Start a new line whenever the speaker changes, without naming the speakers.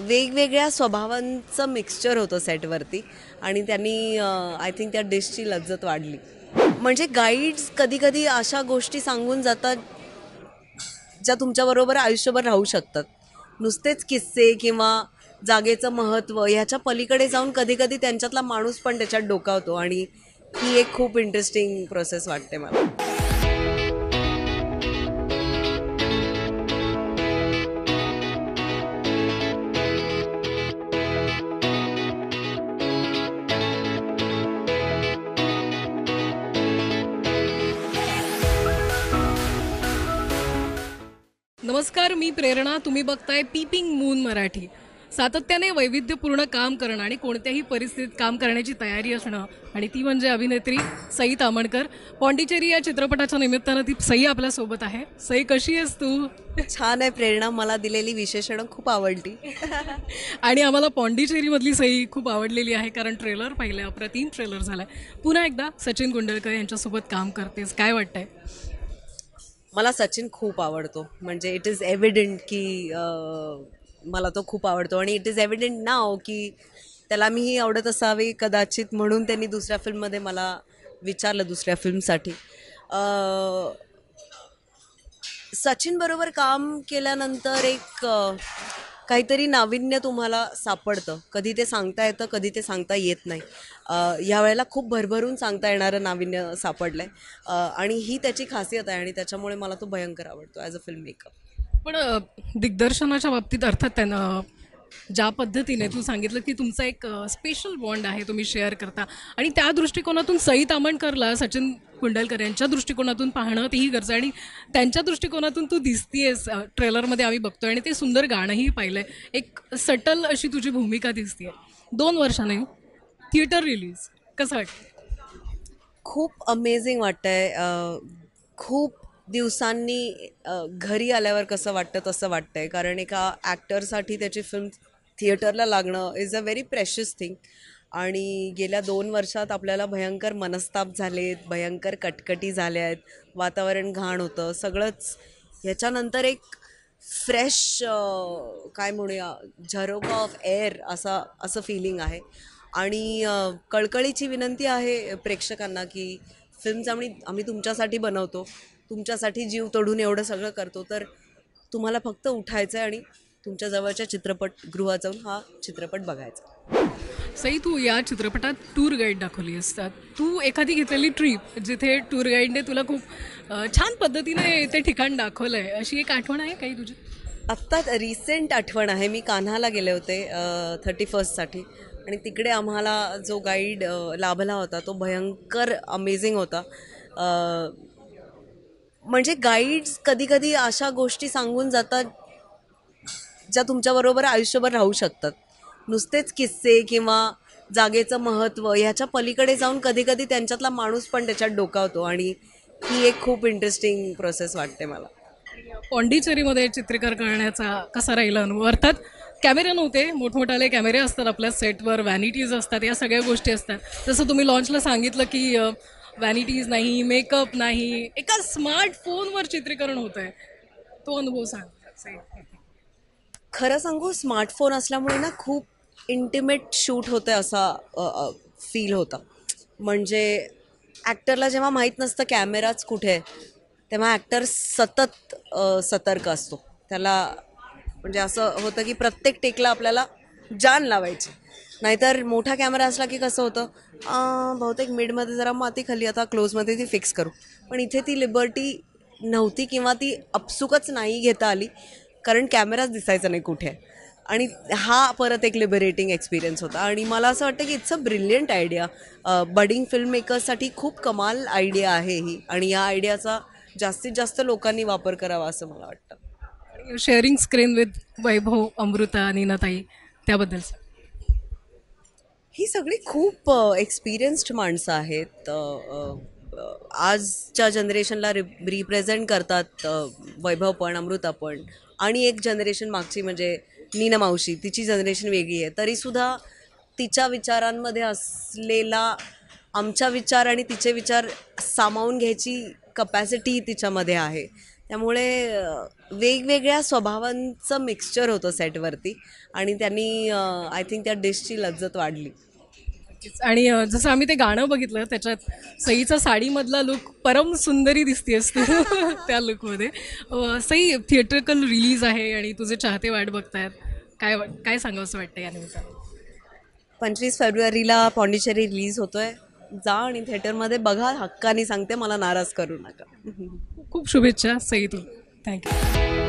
वेगवेगळ्या स्वभावांचं मिक्सचर होतं सेटवरती आणि त्यांनी आय थिंक त्या डिशची लज्जत वाढली म्हणजे गाईड्स कधीकधी अशा गोष्टी सांगून जातात ज्या तुमच्याबरोबर आयुष्यभर राहू शकतात नुसतेच किस्से किंवा जागेचं महत्त्व ह्याच्या पलीकडे जाऊन कधीकधी त्यांच्यातला माणूस पण त्याच्यात डोकावतो आणि ही एक खूप इंटरेस्टिंग प्रोसेस वाटते मला
नमस्कार मी प्रेरणा तुम्ही बघताय पीपिंग मून मराठी सातत्याने वैविध्यपूर्ण काम करणं आणि कोणत्याही परिस्थितीत काम करण्याची तयारी असणं आणि ती म्हणजे अभिनेत्री सई तामणकर पॉंडिचेरी या चित्रपटाच्या निमित्तानं ती सई आपल्यासोबत आहे
सई कशी आहेस तू छान आहे प्रेरणा मला दिलेली विशेषण खूप आवडली आणि आम्हाला पॉंडिचेरीमधली सई
खूप आवडलेली आहे कारण ट्रेलर पाहिलं अप्रतिम ट्रेलर झालाय पुन्हा एकदा सचिन गुंडलकर यांच्यासोबत काम करतेस काय वाटतंय
मला सचिन खूप आवडतो म्हणजे इट इज एव्हिडेंट की मला तो खूप आवडतो आणि इट इज एव्हिडंट नाओ की त्याला मीही आवडत असावे कदाचित म्हणून त्यांनी दुसऱ्या फिल्ममध्ये मला विचारलं दुसऱ्या फिल्मसाठी सचिनबरोबर काम केल्यानंतर एक काहीतरी नाविन्य तुम्हाला सापडतं कधी ते सांगता येतं कधी ते सांगता येत नाही या वेळेला खूप भरभरून सांगता येणारं नाविन्य सापडलं आहे आणि ही त्याची खासियत आहे आणि त्याच्यामुळे मला तो भयंकर आवडतो ॲज अ फिल्म मेकअप
पण दिग्दर्शनाच्या बाबतीत अर्थात त्यांना ज्या पद्धतीने तू सांगितलं की तुमचा एक स्पेशल बॉन्ड आहे तुम्ही शेअर करता आणि त्या दृष्टिकोनातून सई तामणकरला सचिन कुंडलकर यांच्या दृष्टिकोनातून पाहणं तीही गरज आहे आणि त्यांच्या दृष्टिकोनातून तू दिसतीयस ट्रेलरमध्ये आम्ही बघतोय आणि ते सुंदर गाणंही पाहिलंय एक
सटल अशी तुझी भूमिका दिसतीये दोन वर्षाने थिएटर रिलीज कसं वाटतं खूप अमेझिंग वाटतंय खूप दिवसांनी घरी आल्यावर कसं वाटतं तसं वाटतं आहे कारण एका ॲक्टरसाठी त्याची फिल्म थिएटरला लागणं is a very precious thing आणि गेल्या दोन वर्षात आपल्याला भयंकर मनस्ताप झालेत भयंकर कटकटी झाल्या आहेत वातावरण घाण होतं सगळंच ह्याच्यानंतर एक फ्रेश काय म्हणूया झरोबा ऑफ एअर असा असं फिलिंग आहे आणि कळकळीची विनंती आहे प्रेक्षकांना की फिल्म्स आम्ही आम्ही तुमच्यासाठी बनवतो तुमच्यासाठी जीव तोडून एवढं सगळं करतो तर तुम्हाला फक्त उठायचं आहे आणि तुमच्या जवळच्या चित्रपटगृहात जाऊन हा चित्रपट बघायचा सई तू या चित्रपटात टूर गाईड दाखवली असतात
तू एखादी घेतलेली ट्रीप जिथे टूर गाईडने तुला खूप छान पद्धतीने ते ठिकाण दाखवलं आहे अशी एक आठवण आहे काही तुझी
आत्ता रिसेंट आठवण आहे मी कान्हाला गेले होते थर्टी फर्स्टसाठी आणि तिकडे आम्हाला जो गाईड लाभला होता तो भयंकर अमेझिंग होता म्हणजे गाईड्स कधीकधी अशा गोष्टी सांगून जातात ज्या तुमच्याबरोबर आयुष्यभर राहू शकतात नुसतेच किस्से किंवा जागेचं महत्त्व ह्याच्या पलीकडे जाऊन कधीकधी त्यांच्यातला माणूस पण त्याच्यात डोकावतो आणि ही एक खूप इंटरेस्टिंग प्रोसेस वाटते मला
पॉंडिचेरीमध्ये चित्रीकर करण्याचा कसा राहील अनुभव अर्थात कॅमेरे नव्हते मोठमोठाले कॅमेरे असतात आपल्या सेटवर व्हॅनिटीज असतात या सगळ्या गोष्टी असतात जसं तुम्ही लॉन्चला सांगितलं की व्हॅनिटीज नाही मेकअप नाही एका स्मार्टफोनवर चित्रीकरण होत आहे तो अनुभव सांग
खरं सांगू स्मार्टफोन असल्यामुळे ना खूप इंटिमेट शूट होतं असा फील होता म्हणजे ॲक्टरला जेव्हा माहीत नसतं कॅमेराच कुठे तेव्हा ॲक्टर सतत सतर्क असतो त्याला म्हणजे असं होतं की प्रत्येक टेकला आपल्याला जान लावायची नाहीतर मोठा कॅमेरा असला की कसं होतं बहुतेक मिडमध्ये जरा माती खाली आता क्लोजमध्ये ती फिक्स करू पण इथे ती लिबर्टी नव्हती किंवा ती अपसुकच नाही घेता आली कारण कॅमेराच दिसायचा नाही कुठे आणि हा परत एक लिबरेटिंग एक्सपिरियन्स होता आणि मला असं वाटतं की it's a brilliant idea budding film मेकर्ससाठी खूप कमाल आयडिया आहे ही आणि या आयडियाचा जास्तीत जास्त लोकांनी वापर करावा असं मला वाटतं
sharing screen with Vaibhav Amruta नीनाताई त्याबद्दल
ही सगळी खूप एक्सपिरियन्स्ड माणसं आहेत आजच्या जनरेशनला रि रिप्रेझेंट करतात वैभव पण अमृता पण आणि एक जनरेशन मागची म्हणजे नीना मावशी तिची जनरेशन वेगळी आहे तरीसुद्धा तिच्या विचारांमध्ये असलेला आमच्या विचार आणि तिचे विचार सामावून घ्यायची कपॅसिटी तिच्यामध्ये आहे त्यामुळे वेगवेगळ्या स्वभावांचं मिक्सचर होतं सेटवरती आणि त्यांनी आय थिंक त्या डिशची लज्जत वाढली आणि जसं आम्ही ते गाणं बघितलं
त्याच्यात सईचा साडीमधला लुक परम सुंदरी दिसतेस तू त्या लुकमध्ये सई थिएटरकल रिलीज आहे आणि तुझे चाहते वाट बघतायत काय काय सांगावं
असं वाटतं या निमित्तानं पंचवीस फेब्रुवारीला पॉंडिचेरी रिलीज होतोय जा आणि थिएटरमध्ये बघा हक्कानी सांगते मला नाराज करू नका खूप शुभेच्छा सई
थँक्यू